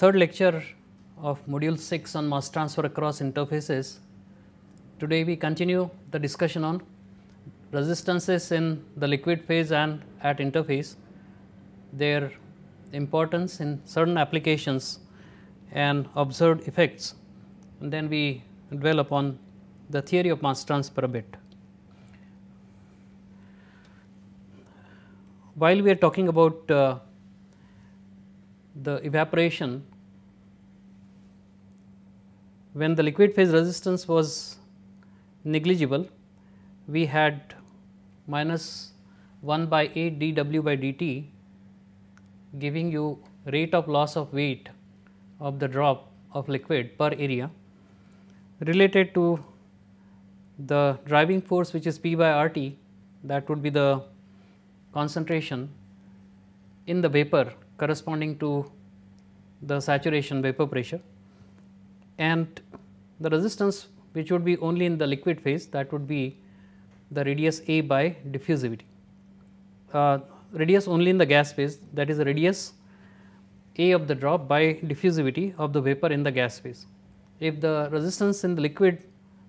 third lecture of module 6 on mass transfer across interfaces, today we continue the discussion on resistances in the liquid phase and at interface, their importance in certain applications and observed effects and then we dwell upon the theory of mass transfer a bit. While we are talking about uh, the evaporation when the liquid phase resistance was negligible we had minus 1 by 8 dw by dt giving you rate of loss of weight of the drop of liquid per area related to the driving force which is P by RT that would be the concentration in the vapor corresponding to the saturation vapor pressure and the resistance which would be only in the liquid phase that would be the radius A by diffusivity. Uh, radius only in the gas phase that is radius A of the drop by diffusivity of the vapor in the gas phase. If the resistance in the liquid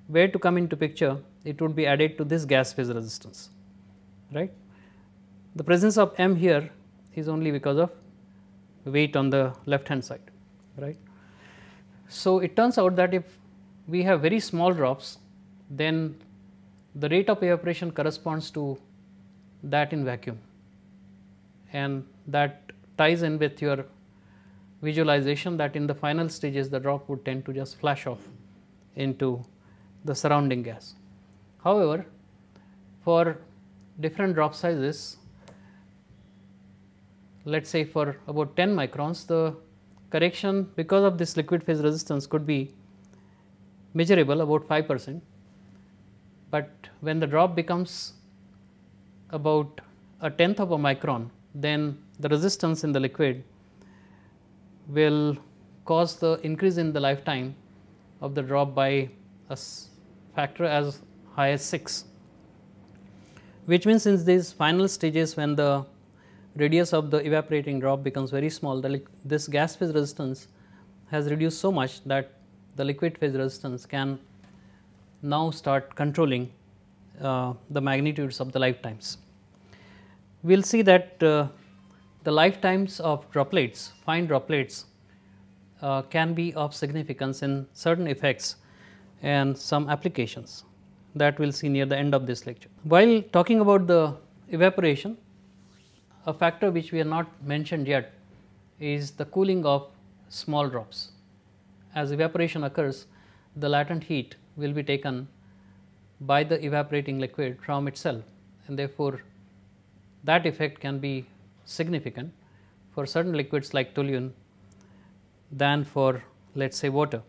were to come into picture it would be added to this gas phase resistance right. The presence of M here is only because of weight on the left hand side right. So, it turns out that if we have very small drops then the rate of evaporation corresponds to that in vacuum and that ties in with your visualization that in the final stages the drop would tend to just flash off into the surrounding gas. However, for different drop sizes let us say for about 10 microns the correction because of this liquid phase resistance could be measurable about 5 percent, but when the drop becomes about a tenth of a micron then the resistance in the liquid will cause the increase in the lifetime of the drop by a factor as high as 6 which means in these final stages when the radius of the evaporating drop becomes very small, this gas phase resistance has reduced so much that the liquid phase resistance can now start controlling uh, the magnitudes of the lifetimes. We will see that uh, the lifetimes of droplets, fine droplets uh, can be of significance in certain effects and some applications that we will see near the end of this lecture. While talking about the evaporation, a factor which we have not mentioned yet is the cooling of small drops. As evaporation occurs, the latent heat will be taken by the evaporating liquid from itself and therefore, that effect can be significant for certain liquids like toluene than for let us say water.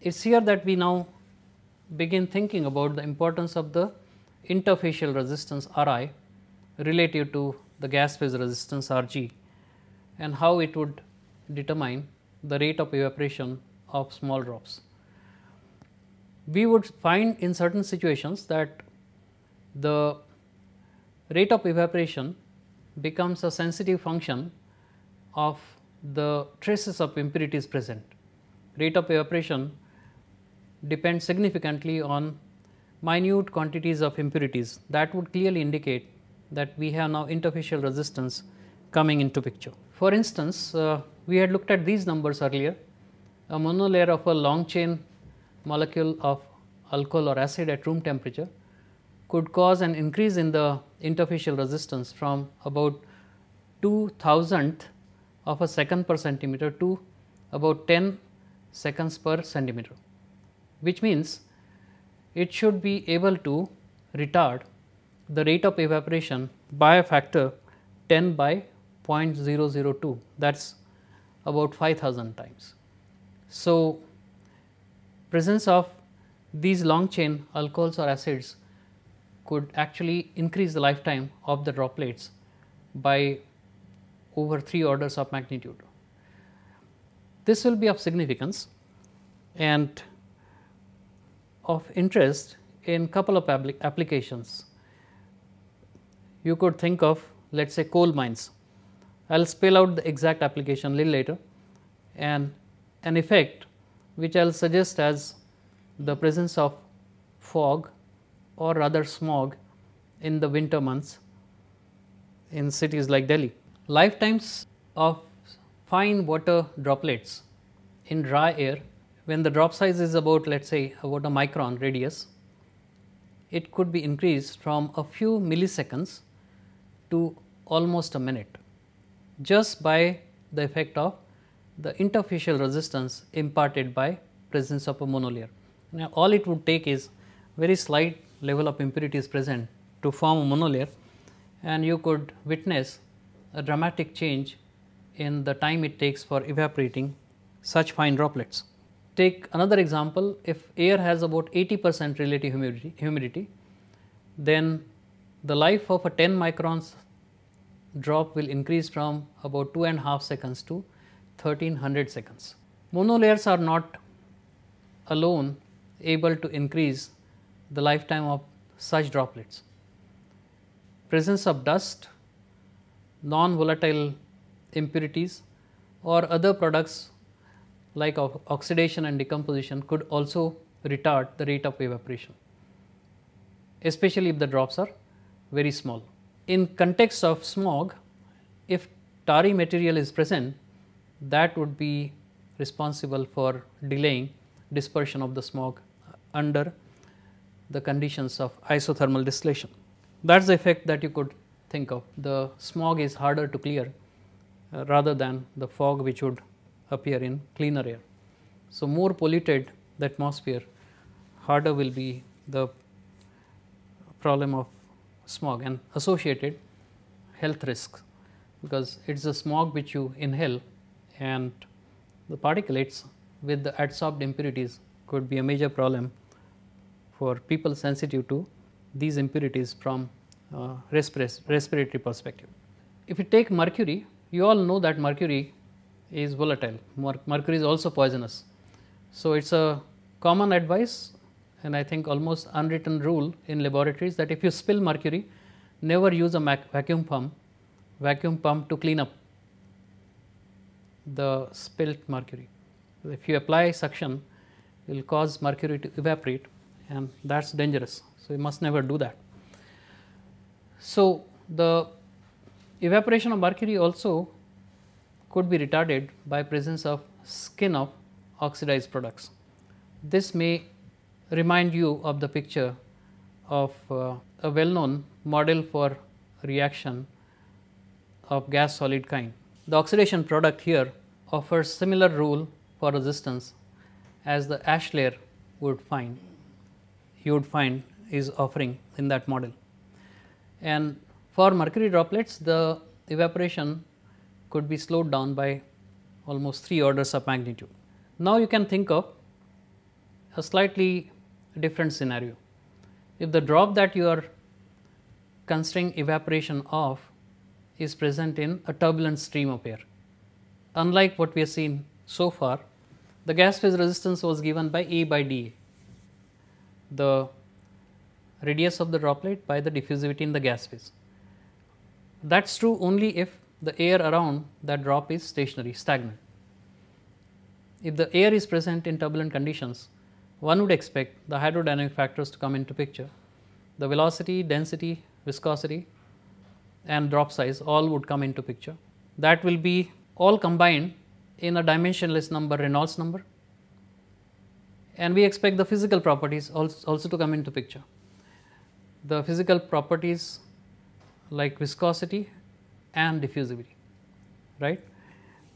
It is here that we now begin thinking about the importance of the interfacial resistance R i relative to the gas phase resistance R g and how it would determine the rate of evaporation of small drops. We would find in certain situations that the rate of evaporation becomes a sensitive function of the traces of impurities present. Rate of evaporation depends significantly on minute quantities of impurities that would clearly indicate that we have now interfacial resistance coming into picture. For instance, uh, we had looked at these numbers earlier. A monolayer of a long chain molecule of alcohol or acid at room temperature could cause an increase in the interfacial resistance from about 2000th of a second per centimeter to about 10 seconds per centimeter, which means it should be able to retard the rate of evaporation by a factor 10 by 0.002 that is about 5000 times. So, presence of these long chain alcohols or acids could actually increase the lifetime of the droplets by over 3 orders of magnitude. This will be of significance and of interest in couple of applications you could think of let us say coal mines. I will spell out the exact application little later and an effect which I will suggest as the presence of fog or rather smog in the winter months in cities like Delhi. Lifetimes of fine water droplets in dry air when the drop size is about let us say about a micron radius, it could be increased from a few milliseconds to almost a minute just by the effect of the interfacial resistance imparted by presence of a monolayer. Now, all it would take is very slight level of impurities present to form a monolayer and you could witness a dramatic change in the time it takes for evaporating such fine droplets. Take another example, if air has about 80 percent relative humidity, humidity then the life of a 10 microns drop will increase from about 2.5 seconds to 1300 seconds. Monolayers are not alone able to increase the lifetime of such droplets. Presence of dust, non-volatile impurities or other products like oxidation and decomposition could also retard the rate of evaporation, especially if the drops are very small. In context of smog, if tarry material is present, that would be responsible for delaying dispersion of the smog under the conditions of isothermal distillation. That is the effect that you could think of. The smog is harder to clear uh, rather than the fog which would appear in cleaner air. So, more polluted the atmosphere, harder will be the problem of smog and associated health risks because it is the smog which you inhale and the particulates with the adsorbed impurities could be a major problem for people sensitive to these impurities from uh, respiratory perspective. If you take mercury, you all know that mercury is volatile, mercury is also poisonous. So, it is a common advice and I think almost unwritten rule in laboratories that if you spill mercury, never use a vacuum pump, vacuum pump to clean up the spilt mercury. If you apply suction, it will cause mercury to evaporate and that is dangerous. So, you must never do that. So, the evaporation of mercury also could be retarded by presence of skin of oxidized products. This may remind you of the picture of uh, a well known model for reaction of gas solid kind. The oxidation product here offers similar rule for resistance as the ash layer would find you would find is offering in that model. And for mercury droplets the evaporation could be slowed down by almost 3 orders of magnitude. Now you can think of a slightly different scenario. If the drop that you are considering evaporation of is present in a turbulent stream of air. Unlike what we have seen so far, the gas phase resistance was given by a by dA, the radius of the droplet by the diffusivity in the gas phase. That is true only if the air around that drop is stationary, stagnant. If the air is present in turbulent conditions, one would expect the hydrodynamic factors to come into picture. The velocity, density, viscosity and drop size all would come into picture. That will be all combined in a dimensionless number Reynolds number and we expect the physical properties also to come into picture. The physical properties like viscosity and diffusivity, right.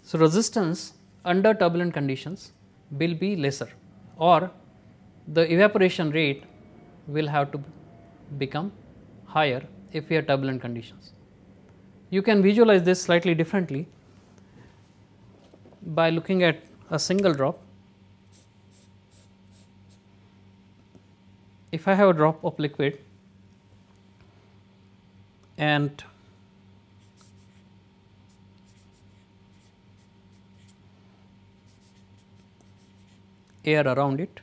So, resistance under turbulent conditions will be lesser or the evaporation rate will have to become higher if we have turbulent conditions. You can visualize this slightly differently by looking at a single drop. If I have a drop of liquid and air around it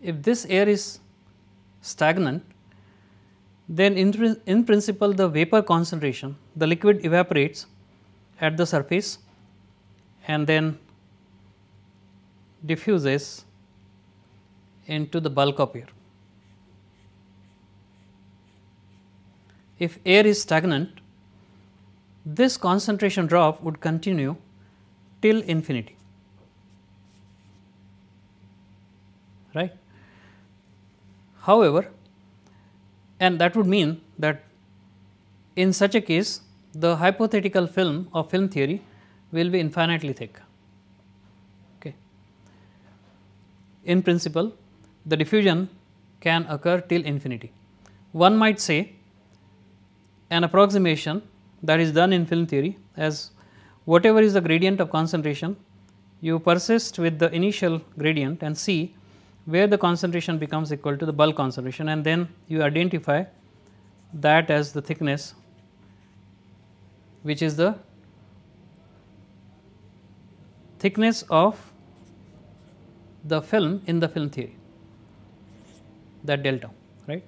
if this air is stagnant, then in, in principle the vapor concentration, the liquid evaporates at the surface and then diffuses into the bulk of air. If air is stagnant, this concentration drop would continue till infinity, right. However, and that would mean that in such a case the hypothetical film or film theory will be infinitely thick. Okay. In principle the diffusion can occur till infinity. One might say an approximation that is done in film theory as whatever is the gradient of concentration you persist with the initial gradient and see where the concentration becomes equal to the bulk concentration and then you identify that as the thickness which is the thickness of the film in the film theory that delta right.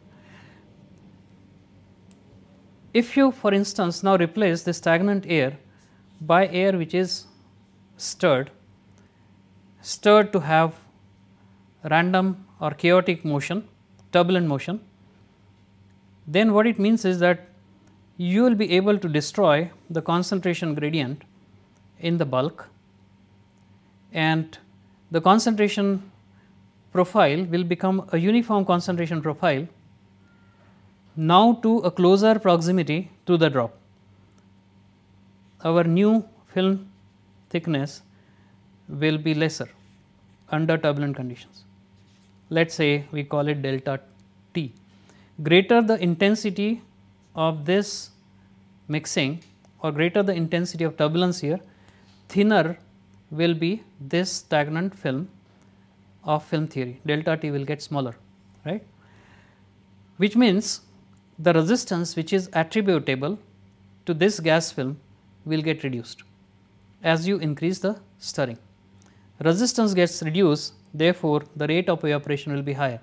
If you for instance now replace the stagnant air by air which is stirred, stirred to have random or chaotic motion, turbulent motion, then what it means is that you will be able to destroy the concentration gradient in the bulk and the concentration profile will become a uniform concentration profile now to a closer proximity to the drop. Our new film thickness will be lesser under turbulent conditions let us say we call it delta T. Greater the intensity of this mixing or greater the intensity of turbulence here, thinner will be this stagnant film of film theory, delta T will get smaller, right. Which means the resistance which is attributable to this gas film will get reduced as you increase the stirring. Resistance gets reduced therefore, the rate of evaporation will be higher.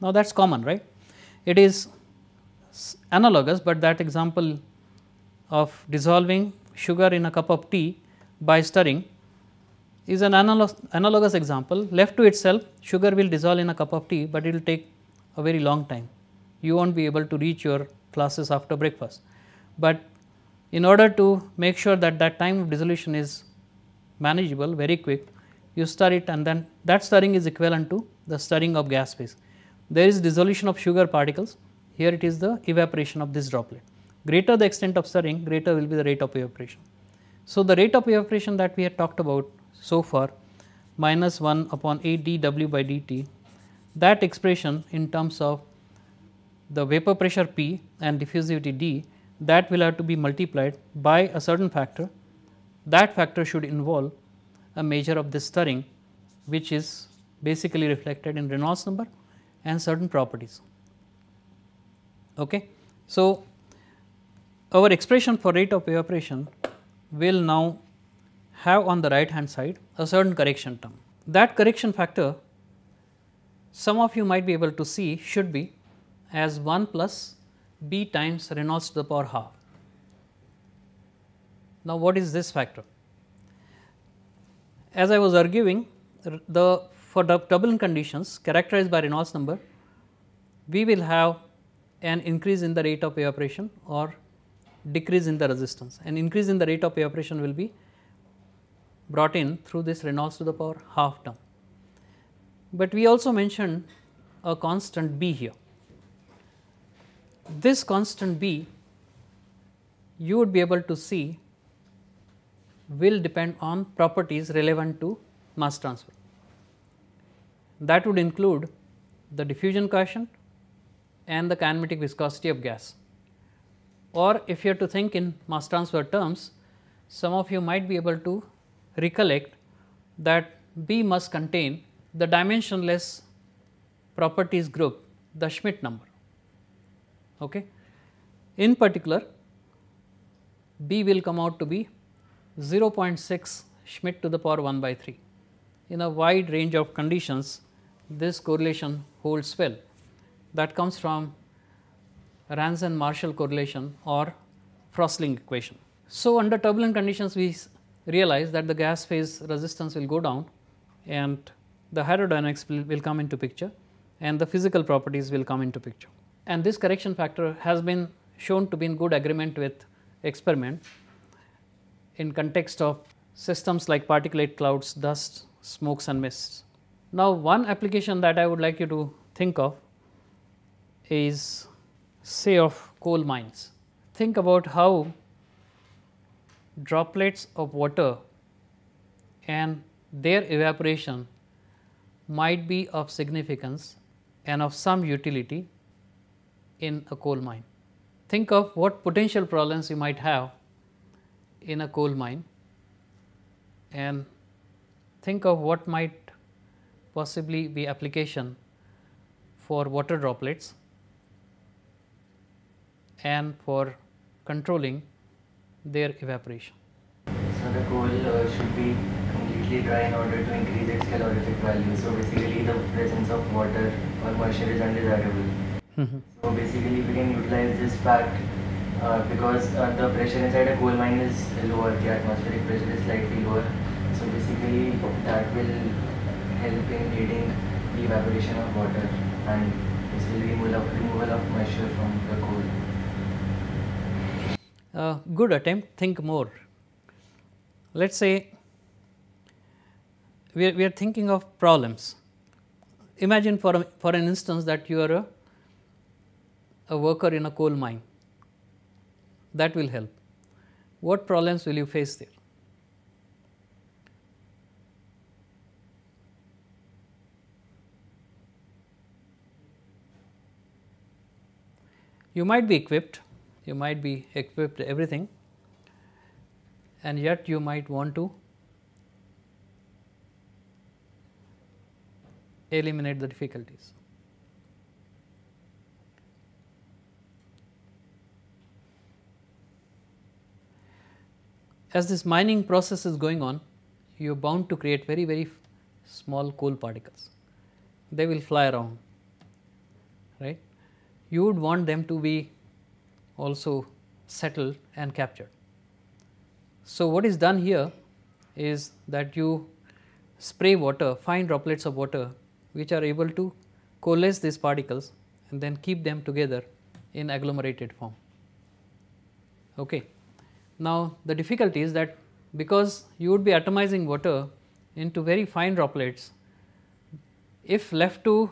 Now, that is common right. It is analogous, but that example of dissolving sugar in a cup of tea by stirring is an analog, analogous example left to itself sugar will dissolve in a cup of tea, but it will take a very long time. You will not be able to reach your classes after breakfast. But in order to make sure that that time of dissolution is manageable very quick, you stir it and then that stirring is equivalent to the stirring of gas phase. There is dissolution of sugar particles, here it is the evaporation of this droplet. Greater the extent of stirring, greater will be the rate of evaporation. So, the rate of evaporation that we had talked about so far minus 1 upon A dw by dt that expression in terms of the vapor pressure P and diffusivity D that will have to be multiplied by a certain factor. That factor should involve a measure of this stirring which is basically reflected in Reynolds number and certain properties. Okay. So, our expression for rate of evaporation will now have on the right hand side a certain correction term. That correction factor some of you might be able to see should be as 1 plus b times Reynolds to the power half. Now, what is this factor? as I was arguing the for turbulent conditions characterized by Reynolds number, we will have an increase in the rate of evaporation or decrease in the resistance. An increase in the rate of evaporation will be brought in through this Reynolds to the power half term. But we also mentioned a constant B here. This constant B you would be able to see will depend on properties relevant to mass transfer. That would include the diffusion coefficient and the kinematic viscosity of gas. Or if you are to think in mass transfer terms, some of you might be able to recollect that B must contain the dimensionless properties group, the Schmidt number. Okay. In particular, B will come out to be 0.6 Schmidt to the power 1 by 3. In a wide range of conditions, this correlation holds well. That comes from Ranson Marshall correlation or Frostling equation. So, under turbulent conditions, we realize that the gas phase resistance will go down and the hydrodynamics will come into picture and the physical properties will come into picture. And this correction factor has been shown to be in good agreement with experiment in context of systems like particulate clouds, dust, smokes and mists. Now, one application that I would like you to think of is say of coal mines. Think about how droplets of water and their evaporation might be of significance and of some utility in a coal mine. Think of what potential problems you might have in a coal mine and think of what might possibly be application for water droplets and for controlling their evaporation. So, the coal uh, should be completely dry in order to increase its calorific value. So, basically the presence of water or moisture is undesirable. Mm -hmm. So, basically we can utilize this fact uh, because uh, the pressure inside a coal mine is lower, the atmospheric pressure is slightly lower. So basically that will help in aiding the evaporation of water and basically, will removal of, removal of moisture from the coal. Uh, good attempt, think more. Let us say we are, we are thinking of problems. Imagine for, a, for an instance that you are a, a worker in a coal mine that will help. What problems will you face there? You might be equipped, you might be equipped everything and yet you might want to eliminate the difficulties. as this mining process is going on, you are bound to create very, very small coal particles. They will fly around, right. You would want them to be also settled and captured. So, what is done here is that you spray water, fine droplets of water which are able to coalesce these particles and then keep them together in agglomerated form. Okay. Now, the difficulty is that because you would be atomizing water into very fine droplets, if left to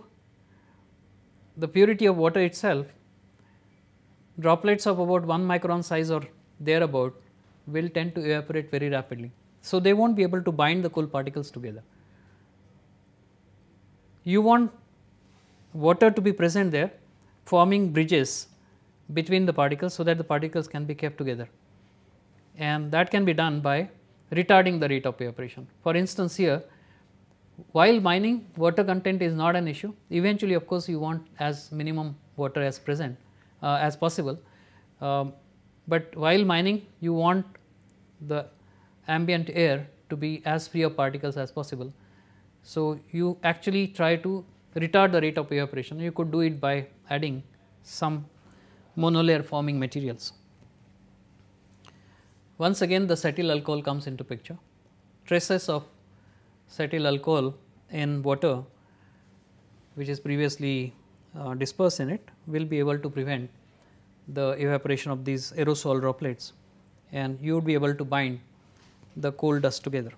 the purity of water itself, droplets of about 1 micron size or thereabout will tend to evaporate very rapidly. So, they will not be able to bind the cool particles together. You want water to be present there forming bridges between the particles, so that the particles can be kept together and that can be done by retarding the rate of evaporation. For instance, here while mining water content is not an issue eventually of course, you want as minimum water as present uh, as possible, um, but while mining you want the ambient air to be as free of particles as possible. So, you actually try to retard the rate of evaporation you could do it by adding some monolayer forming materials. Once again the cetyl alcohol comes into picture. Traces of cetyl alcohol in water which is previously uh, dispersed in it will be able to prevent the evaporation of these aerosol droplets and you would be able to bind the coal dust together.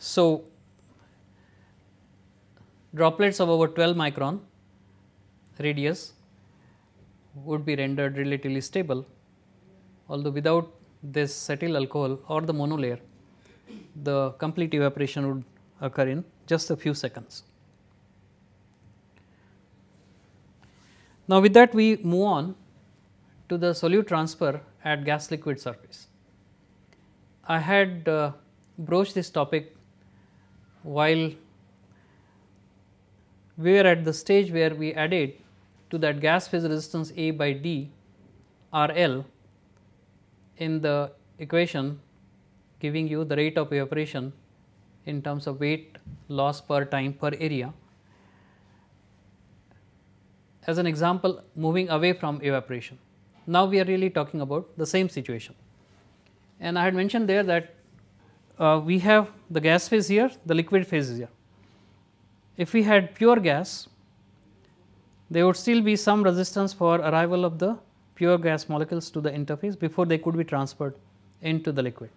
So, droplets of over 12 micron radius would be rendered relatively stable although without this cetyl alcohol or the monolayer the complete evaporation would occur in just a few seconds. Now, with that we move on to the solute transfer at gas liquid surface. I had uh, broached this topic while we were at the stage where we added to that gas phase resistance A by D R L in the equation giving you the rate of evaporation in terms of weight loss per time per area. As an example moving away from evaporation. Now, we are really talking about the same situation and I had mentioned there that uh, we have the gas phase here, the liquid phase here. If we had pure gas, there would still be some resistance for arrival of the pure gas molecules to the interface before they could be transferred into the liquid.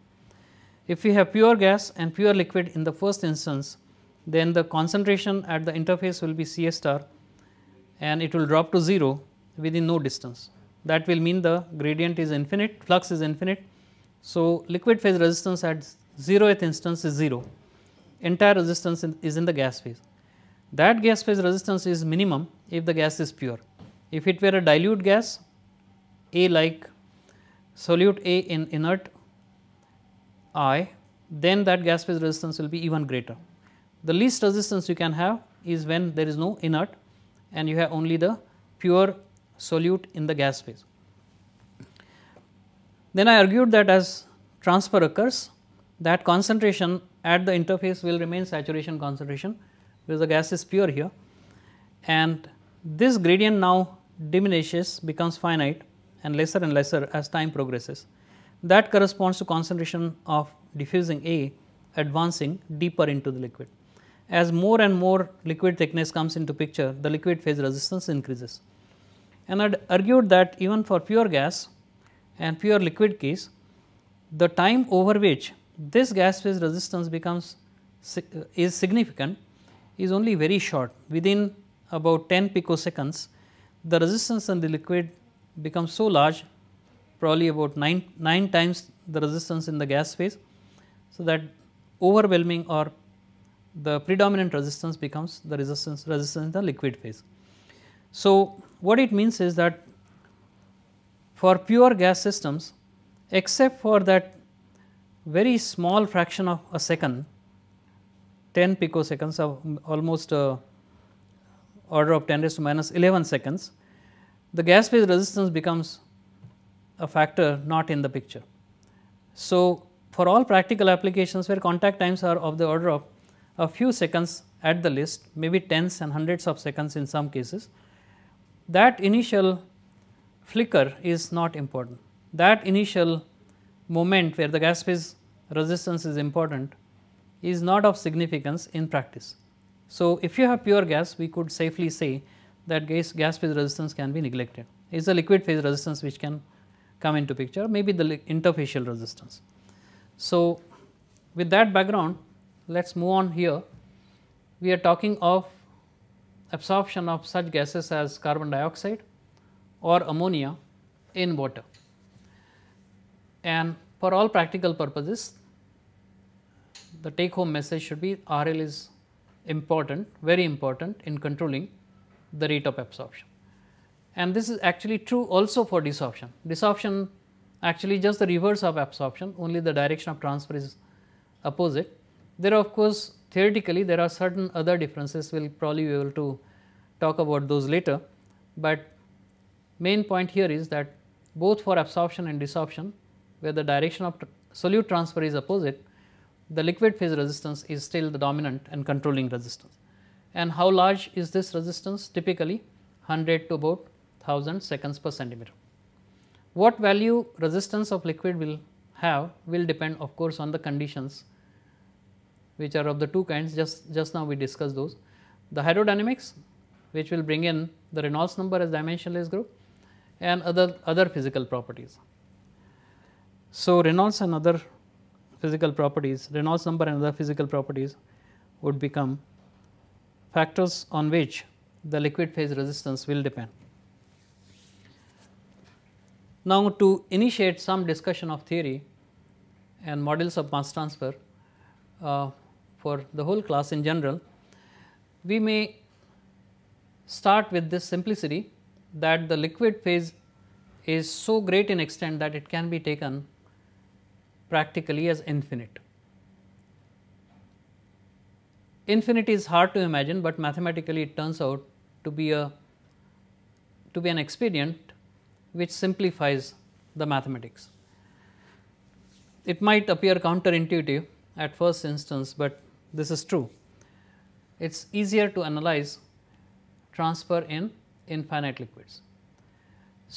If we have pure gas and pure liquid in the first instance, then the concentration at the interface will be C star and it will drop to 0 within no distance. That will mean the gradient is infinite, flux is infinite. So, liquid phase resistance at 0th instance is 0, entire resistance in, is in the gas phase. That gas phase resistance is minimum if the gas is pure. If it were a dilute gas A like solute A in inert I then that gas phase resistance will be even greater. The least resistance you can have is when there is no inert and you have only the pure solute in the gas phase. Then I argued that as transfer occurs that concentration at the interface will remain saturation concentration because the gas is pure here and this gradient now diminishes becomes finite and lesser and lesser as time progresses. That corresponds to concentration of diffusing A advancing deeper into the liquid. As more and more liquid thickness comes into picture, the liquid phase resistance increases. And I argued that even for pure gas and pure liquid case, the time over which this gas phase resistance becomes uh, is significant is only very short within about 10 picoseconds the resistance in the liquid becomes so large probably about 9, 9 times the resistance in the gas phase. So, that overwhelming or the predominant resistance becomes the resistance resistance in the liquid phase. So, what it means is that for pure gas systems except for that very small fraction of a second 10 picoseconds of almost uh, order of 10 raised to minus 11 seconds, the gas phase resistance becomes a factor not in the picture. So, for all practical applications where contact times are of the order of a few seconds at the list, maybe tens and hundreds of seconds in some cases, that initial flicker is not important. That initial moment where the gas phase resistance is important is not of significance in practice. So, if you have pure gas we could safely say that gas, gas phase resistance can be neglected. It is the liquid phase resistance which can come into picture maybe the interfacial resistance. So, with that background let us move on here. We are talking of absorption of such gases as carbon dioxide or ammonia in water and for all practical purposes the take home message should be RL is important, very important in controlling the rate of absorption. And this is actually true also for desorption. Desorption actually just the reverse of absorption, only the direction of transfer is opposite. There of course, theoretically there are certain other differences, we will probably be able to talk about those later, but main point here is that both for absorption and desorption where the direction of solute transfer is opposite, the liquid phase resistance is still the dominant and controlling resistance. And how large is this resistance? Typically 100 to about 1000 seconds per centimeter. What value resistance of liquid will have will depend of course on the conditions which are of the two kinds just, just now we discussed those. The hydrodynamics which will bring in the Reynolds number as dimensionless group and other, other physical properties. So, Reynolds and other physical properties, Reynolds number and other physical properties would become factors on which the liquid phase resistance will depend. Now, to initiate some discussion of theory and models of mass transfer uh, for the whole class in general, we may start with this simplicity that the liquid phase is so great in extent that it can be taken practically as infinite. Infinity is hard to imagine, but mathematically it turns out to be a to be an expedient which simplifies the mathematics. It might appear counterintuitive at first instance, but this is true. It is easier to analyze transfer in infinite liquids.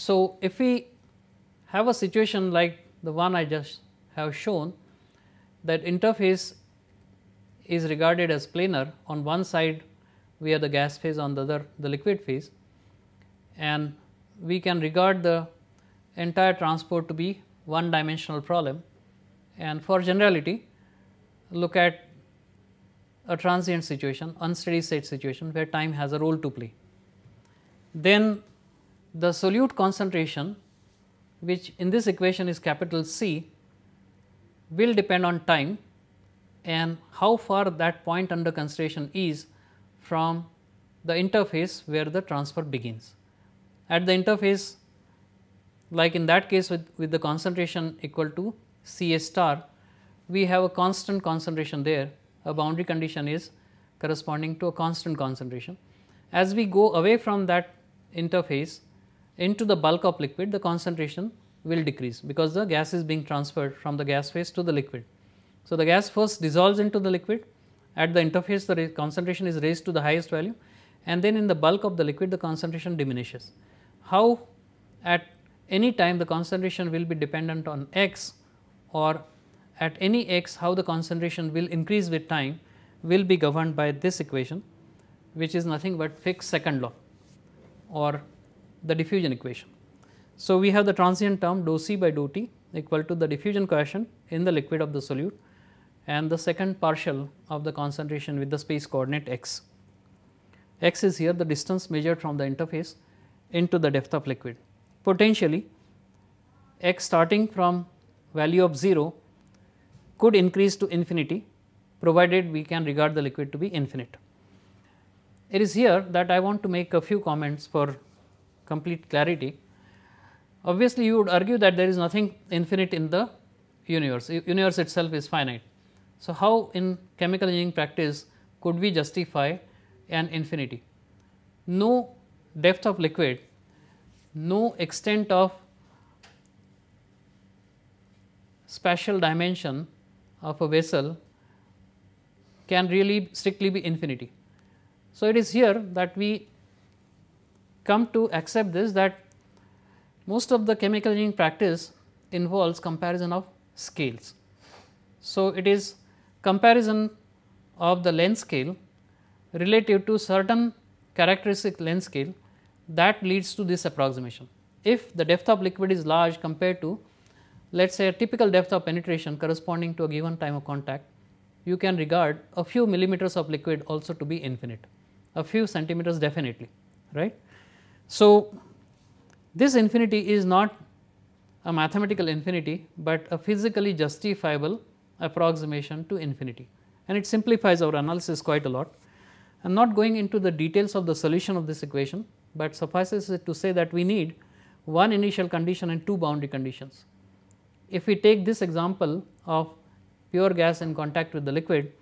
So, if we have a situation like the one I just have shown that interface is regarded as planar on one side we are the gas phase on the other the liquid phase and we can regard the entire transport to be one dimensional problem and for generality look at a transient situation unsteady state situation where time has a role to play. Then the solute concentration which in this equation is capital C will depend on time and how far that point under consideration is from the interface where the transfer begins. At the interface like in that case with, with the concentration equal to C A star, we have a constant concentration there, a boundary condition is corresponding to a constant concentration. As we go away from that interface into the bulk of liquid, the concentration will decrease because the gas is being transferred from the gas phase to the liquid. So, the gas first dissolves into the liquid at the interface the concentration is raised to the highest value and then in the bulk of the liquid the concentration diminishes. How at any time the concentration will be dependent on x or at any x how the concentration will increase with time will be governed by this equation which is nothing but fixed second law or the diffusion equation. So, we have the transient term dou C by dou T equal to the diffusion coefficient in the liquid of the solute and the second partial of the concentration with the space coordinate x. x is here the distance measured from the interface into the depth of liquid. Potentially x starting from value of 0 could increase to infinity provided we can regard the liquid to be infinite. It is here that I want to make a few comments for complete clarity. Obviously, you would argue that there is nothing infinite in the universe, universe itself is finite. So, how in chemical engineering practice could we justify an infinity? No depth of liquid, no extent of spatial dimension of a vessel can really strictly be infinity. So, it is here that we come to accept this that most of the chemical engineering practice involves comparison of scales. So, it is comparison of the length scale relative to certain characteristic length scale that leads to this approximation. If the depth of liquid is large compared to let us say a typical depth of penetration corresponding to a given time of contact, you can regard a few millimeters of liquid also to be infinite, a few centimeters definitely, right. So, this infinity is not a mathematical infinity, but a physically justifiable approximation to infinity and it simplifies our analysis quite a lot. I am not going into the details of the solution of this equation, but suffices it to say that we need one initial condition and two boundary conditions. If we take this example of pure gas in contact with the liquid,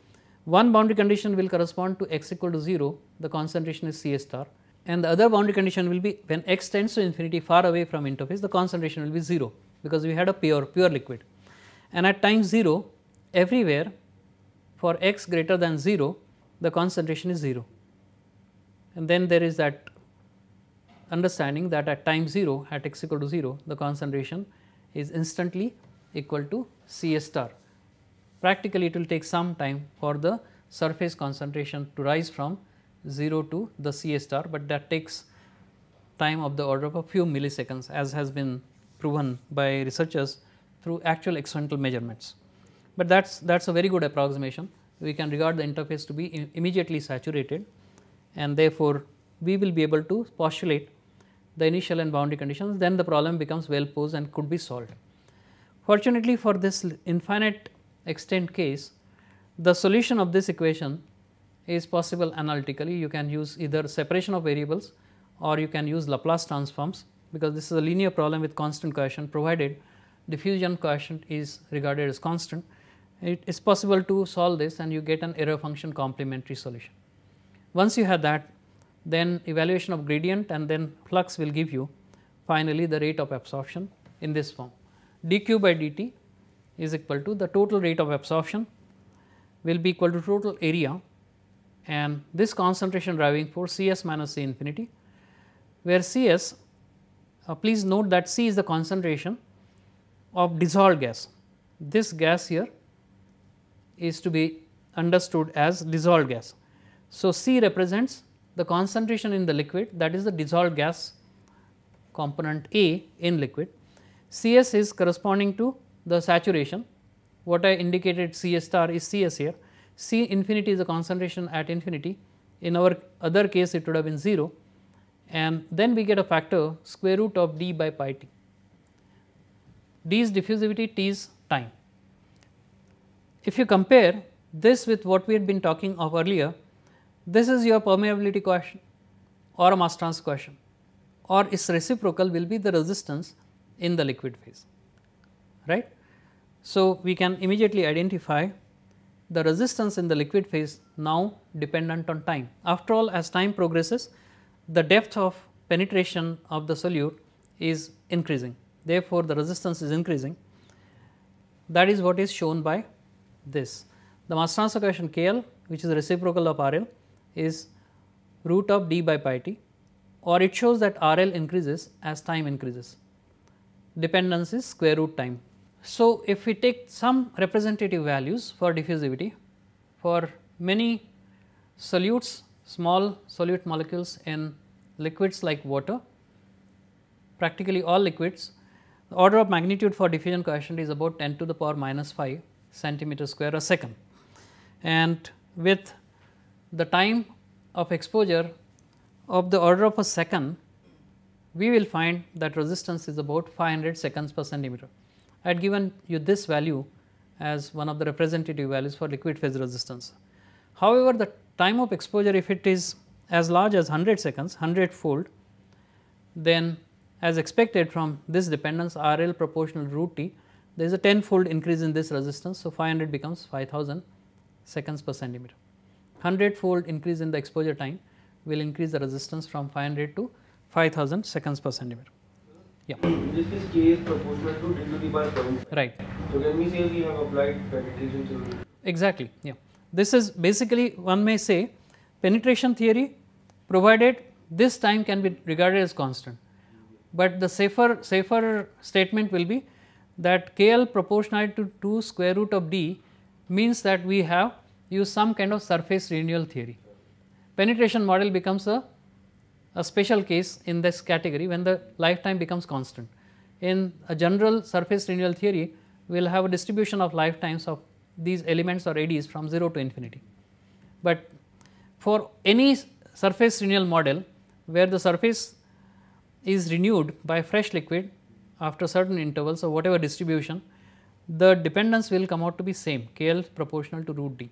one boundary condition will correspond to x equal to 0, the concentration is C A star and the other boundary condition will be when x tends to infinity far away from interface the concentration will be 0 because we had a pure pure liquid and at time 0 everywhere for x greater than 0 the concentration is 0 and then there is that understanding that at time 0 at x equal to 0 the concentration is instantly equal to c star. Practically it will take some time for the surface concentration to rise from 0 to the C A star, but that takes time of the order of a few milliseconds as has been proven by researchers through actual experimental measurements. But that is that is a very good approximation. We can regard the interface to be immediately saturated and therefore, we will be able to postulate the initial and boundary conditions then the problem becomes well posed and could be solved. Fortunately for this infinite extent case the solution of this equation is possible analytically. You can use either separation of variables or you can use Laplace transforms because this is a linear problem with constant coefficient provided diffusion coefficient is regarded as constant. It is possible to solve this and you get an error function complementary solution. Once you have that then evaluation of gradient and then flux will give you finally the rate of absorption in this form. dq by dt is equal to the total rate of absorption will be equal to total area and this concentration driving force C s minus C infinity, where C s uh, please note that C is the concentration of dissolved gas. This gas here is to be understood as dissolved gas. So, C represents the concentration in the liquid that is the dissolved gas component A in liquid. C s is corresponding to the saturation what I indicated C s star is C s here C infinity is a concentration at infinity. In our other case it would have been 0 and then we get a factor square root of d by pi t. d is diffusivity, t is time. If you compare this with what we had been talking of earlier, this is your permeability question or a mass transfer question, or its reciprocal will be the resistance in the liquid phase, right. So, we can immediately identify the resistance in the liquid phase now dependent on time. After all as time progresses the depth of penetration of the solute is increasing therefore, the resistance is increasing that is what is shown by this. The mass transfer coefficient K L which is reciprocal of R L is root of d by pi t or it shows that R L increases as time increases. Dependence is square root time so, if we take some representative values for diffusivity for many solutes, small solute molecules in liquids like water, practically all liquids, the order of magnitude for diffusion coefficient is about 10 to the power minus 5 centimeter square a second. And with the time of exposure of the order of a second, we will find that resistance is about 500 seconds per centimeter. I had given you this value as one of the representative values for liquid phase resistance. However, the time of exposure if it is as large as 100 seconds 100 fold then as expected from this dependence R L proportional root T there is a 10 fold increase in this resistance. So, 500 becomes 5000 seconds per centimeter 100 fold increase in the exposure time will increase the resistance from 500 to 5000 seconds per centimeter. Yeah. This is k is proportional to d to the power 7. Right. So let me say we have applied penetration theory? Exactly. Yeah. This is basically one may say penetration theory provided this time can be regarded as constant. But the safer safer statement will be that KL proportional to 2 square root of d means that we have used some kind of surface renewal theory. Penetration model becomes a a special case in this category when the lifetime becomes constant. In a general surface renewal theory, we will have a distribution of lifetimes of these elements or eddies from 0 to infinity. But for any surface renewal model where the surface is renewed by fresh liquid after certain intervals or whatever distribution, the dependence will come out to be same KL proportional to root D.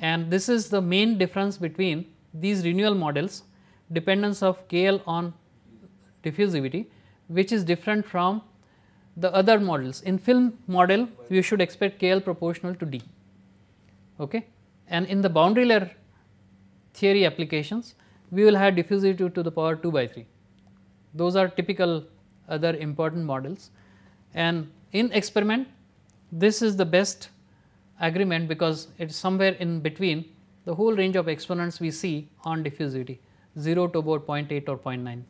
And this is the main difference between these renewal models dependence of KL on diffusivity which is different from the other models. In film model you should expect KL proportional to D okay? and in the boundary layer theory applications we will have diffusivity to the power 2 by 3. Those are typical other important models and in experiment this is the best agreement because it is somewhere in between the whole range of exponents we see on diffusivity. 0 to about 0.8 or 0.9.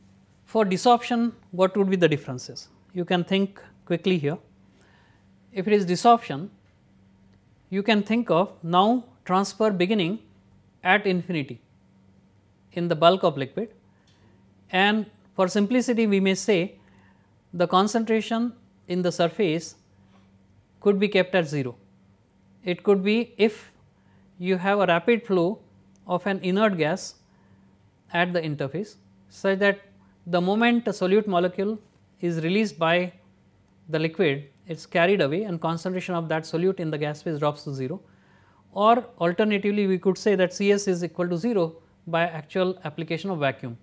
For desorption, what would be the differences? You can think quickly here. If it is desorption, you can think of now transfer beginning at infinity in the bulk of liquid and for simplicity we may say the concentration in the surface could be kept at 0. It could be if you have a rapid flow of an inert gas at the interface such that the moment a solute molecule is released by the liquid it is carried away and concentration of that solute in the gas phase drops to 0 or alternatively we could say that C s is equal to 0 by actual application of vacuum.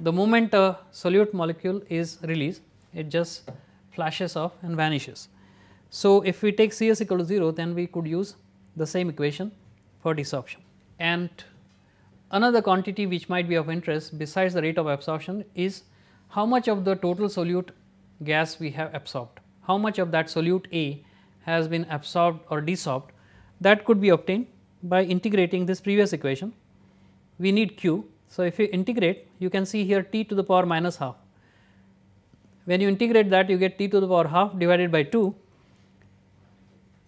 The moment a solute molecule is released it just flashes off and vanishes. So, if we take C s equal to 0 then we could use the same equation for desorption and Another quantity which might be of interest besides the rate of absorption is how much of the total solute gas we have absorbed, how much of that solute A has been absorbed or desorbed that could be obtained by integrating this previous equation. We need Q. So, if you integrate you can see here T to the power minus half. When you integrate that you get T to the power half divided by 2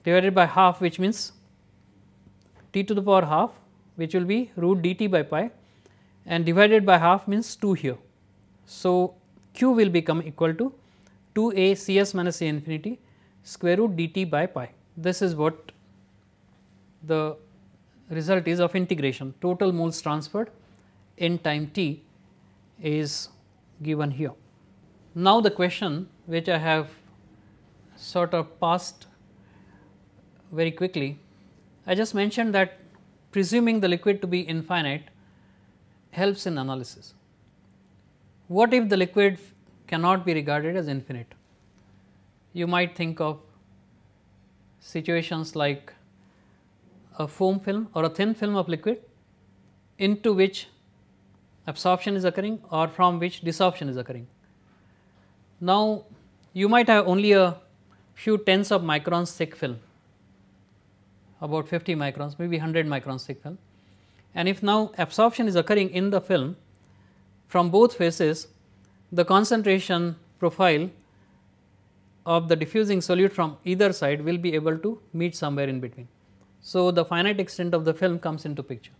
divided by half which means T to the power half which will be root dt by pi and divided by half means 2 here. So, q will become equal to 2 a C s minus a infinity square root dt by pi. This is what the result is of integration total moles transferred in time t is given here. Now, the question which I have sort of passed very quickly, I just mentioned that presuming the liquid to be infinite helps in analysis. What if the liquid cannot be regarded as infinite? You might think of situations like a foam film or a thin film of liquid into which absorption is occurring or from which desorption is occurring. Now, you might have only a few tens of microns thick film about 50 microns maybe 100 microns thick film. And if now absorption is occurring in the film from both faces the concentration profile of the diffusing solute from either side will be able to meet somewhere in between. So, the finite extent of the film comes into picture.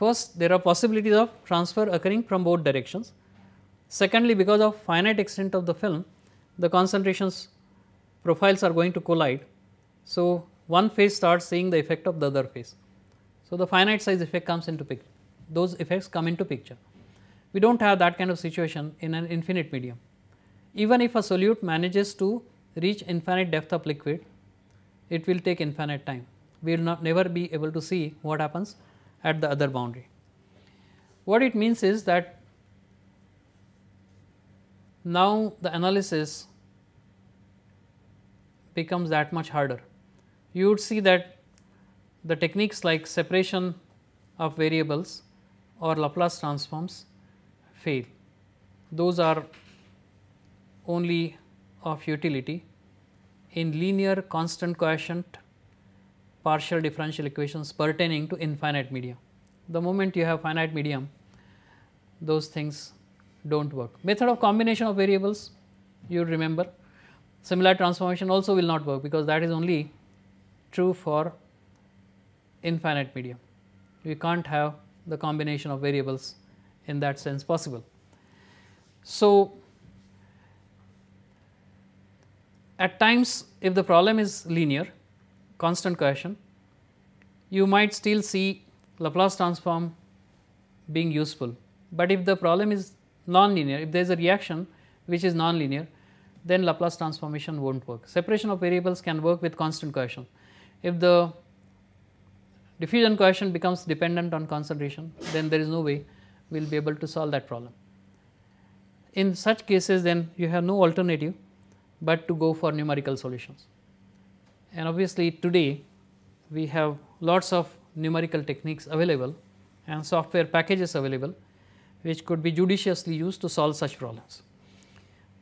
First there are possibilities of transfer occurring from both directions. Secondly, because of finite extent of the film the concentrations profiles are going to collide. So, one phase starts seeing the effect of the other phase. So, the finite size effect comes into picture, those effects come into picture. We do not have that kind of situation in an infinite medium. Even if a solute manages to reach infinite depth of liquid, it will take infinite time. We will not never be able to see what happens at the other boundary. What it means is that now the analysis becomes that much harder you would see that the techniques like separation of variables or Laplace transforms fail. Those are only of utility in linear constant quotient partial differential equations pertaining to infinite media. The moment you have finite medium, those things do not work. Method of combination of variables, you remember similar transformation also will not work because that is only true for infinite medium. We can't have the combination of variables in that sense possible. So, at times if the problem is linear constant cohesion you might still see Laplace transform being useful, but if the problem is nonlinear if there is a reaction which is nonlinear then Laplace transformation will not work. Separation of variables can work with constant cohesion if the diffusion coefficient becomes dependent on concentration, then there is no way we will be able to solve that problem. In such cases, then you have no alternative but to go for numerical solutions. And obviously, today we have lots of numerical techniques available and software packages available which could be judiciously used to solve such problems.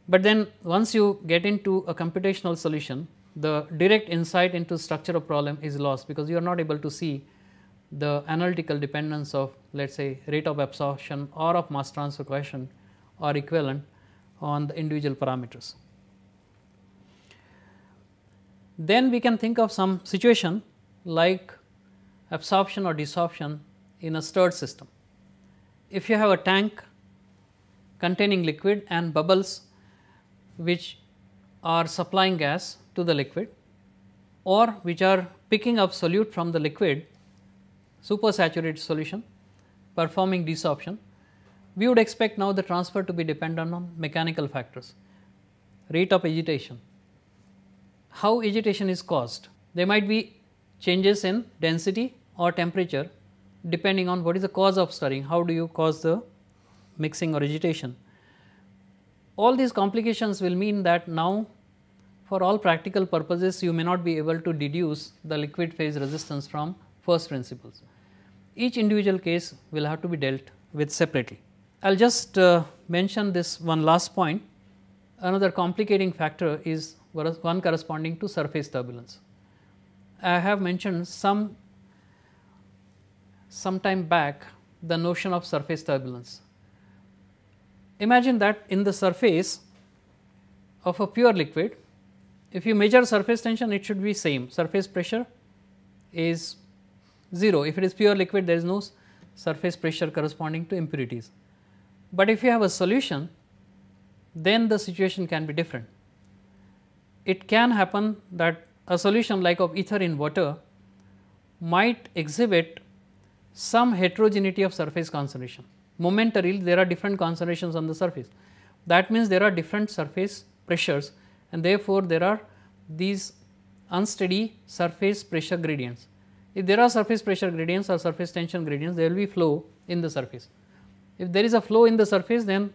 But then once you get into a computational solution, the direct insight into structure of problem is lost because you are not able to see the analytical dependence of let us say rate of absorption or of mass transfer equation or equivalent on the individual parameters. Then we can think of some situation like absorption or desorption in a stirred system. If you have a tank containing liquid and bubbles which are supplying gas to the liquid or which are picking up solute from the liquid supersaturated solution performing desorption, we would expect now the transfer to be dependent on mechanical factors, rate of agitation, how agitation is caused. There might be changes in density or temperature depending on what is the cause of stirring, how do you cause the mixing or agitation. All these complications will mean that now for all practical purposes you may not be able to deduce the liquid phase resistance from first principles. Each individual case will have to be dealt with separately. I will just uh, mention this one last point. Another complicating factor is one corresponding to surface turbulence. I have mentioned some some time back the notion of surface turbulence. Imagine that in the surface of a pure liquid if you measure surface tension, it should be same. Surface pressure is 0. If it is pure liquid, there is no surface pressure corresponding to impurities. But if you have a solution, then the situation can be different. It can happen that a solution like of ether in water might exhibit some heterogeneity of surface concentration. Momentarily, there are different concentrations on the surface. That means, there are different surface pressures and therefore, there are these unsteady surface pressure gradients. If there are surface pressure gradients or surface tension gradients, there will be flow in the surface. If there is a flow in the surface, then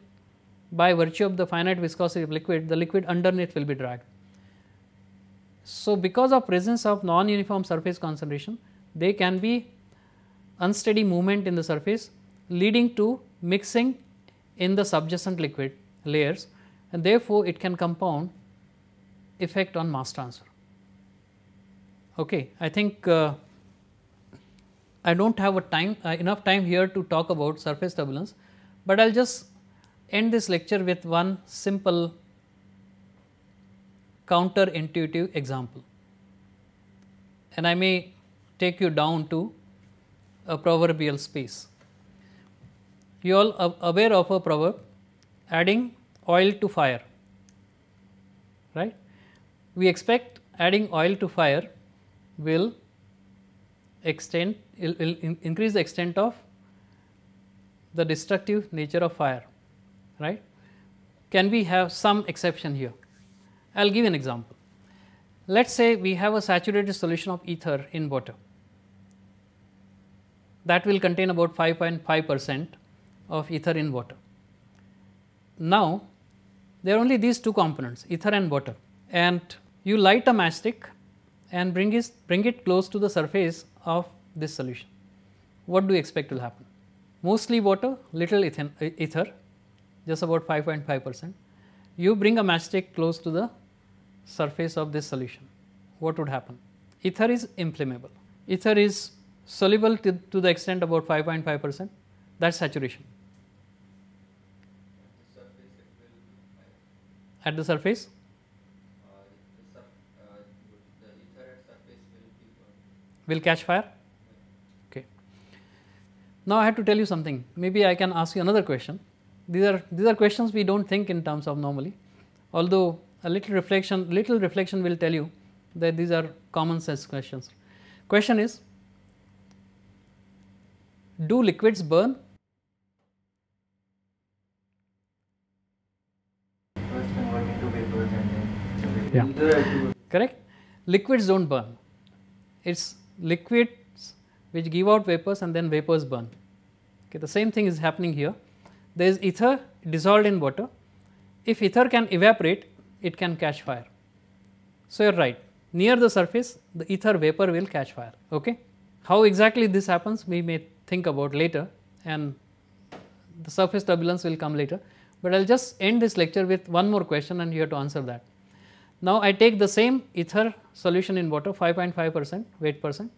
by virtue of the finite viscosity of liquid, the liquid underneath will be dragged. So, because of presence of non-uniform surface concentration, there can be unsteady movement in the surface leading to mixing in the subjacent liquid layers and therefore, it can compound effect on mass transfer. Okay. I think uh, I do not have a time uh, enough time here to talk about surface turbulence, but I will just end this lecture with one simple counterintuitive example. And I may take you down to a proverbial space. You all are aware of a proverb adding oil to fire, right? we expect adding oil to fire will extend will, will in, increase the extent of the destructive nature of fire right can we have some exception here i will give an example let us say we have a saturated solution of ether in water that will contain about 5.5 percent of ether in water. Now, there are only these two components ether and water and you light a matchstick and bring, it bring it close to the surface of this solution. What do you expect will happen? Mostly water, little ether, just about 5.5 percent. You bring a matchstick close to the surface of this solution. What would happen? Ether is inflammable. Ether is soluble to, to the extent about 5.5 percent. That is saturation. At the surface will catch fire. Okay. Now, I have to tell you something maybe I can ask you another question these are these are questions we do not think in terms of normally although a little reflection little reflection will tell you that these are common sense questions. Question is do liquids burn? Yeah, correct liquids do not burn it is liquids which give out vapors and then vapors burn. Okay, the same thing is happening here. There is ether dissolved in water. If ether can evaporate, it can catch fire. So, you are right near the surface the ether vapor will catch fire. Okay? How exactly this happens we may think about later and the surface turbulence will come later, but I will just end this lecture with one more question and you have to answer that. Now, I take the same ether solution in water 5.5 percent weight percent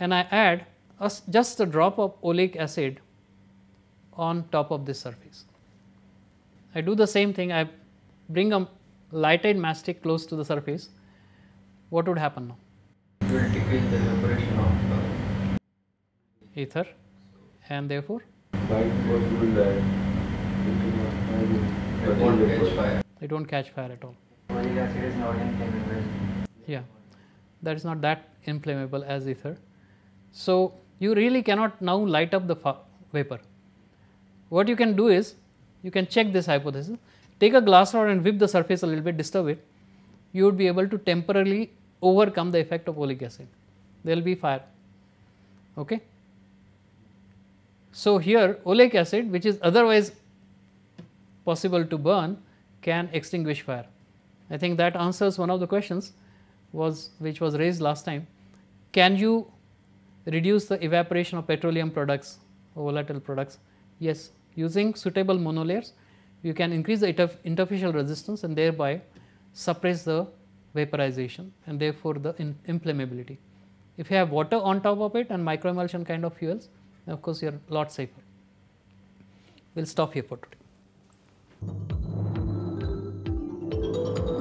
and I add a, just a drop of oleic acid on top of this surface. I do the same thing I bring a lighted mastic close to the surface what would happen now? It will decrease the evaporation of uh, ether and therefore? It won't catch fire. It won't catch fire at all. Yeah, that is not that inflammable as ether. So, you really cannot now light up the vapor. What you can do is, you can check this hypothesis, take a glass rod and whip the surface a little bit, disturb it, you would be able to temporarily overcome the effect of oleic acid. There will be fire. Okay. So, here oleic acid which is otherwise possible to burn can extinguish fire. I think that answers one of the questions was which was raised last time. Can you reduce the evaporation of petroleum products or volatile products? Yes, using suitable monolayers you can increase the interf interfacial resistance and thereby suppress the vaporization and therefore, the inflammability. If you have water on top of it and microemulsion kind of fuels of course, you are a lot safer. We will stop here for today.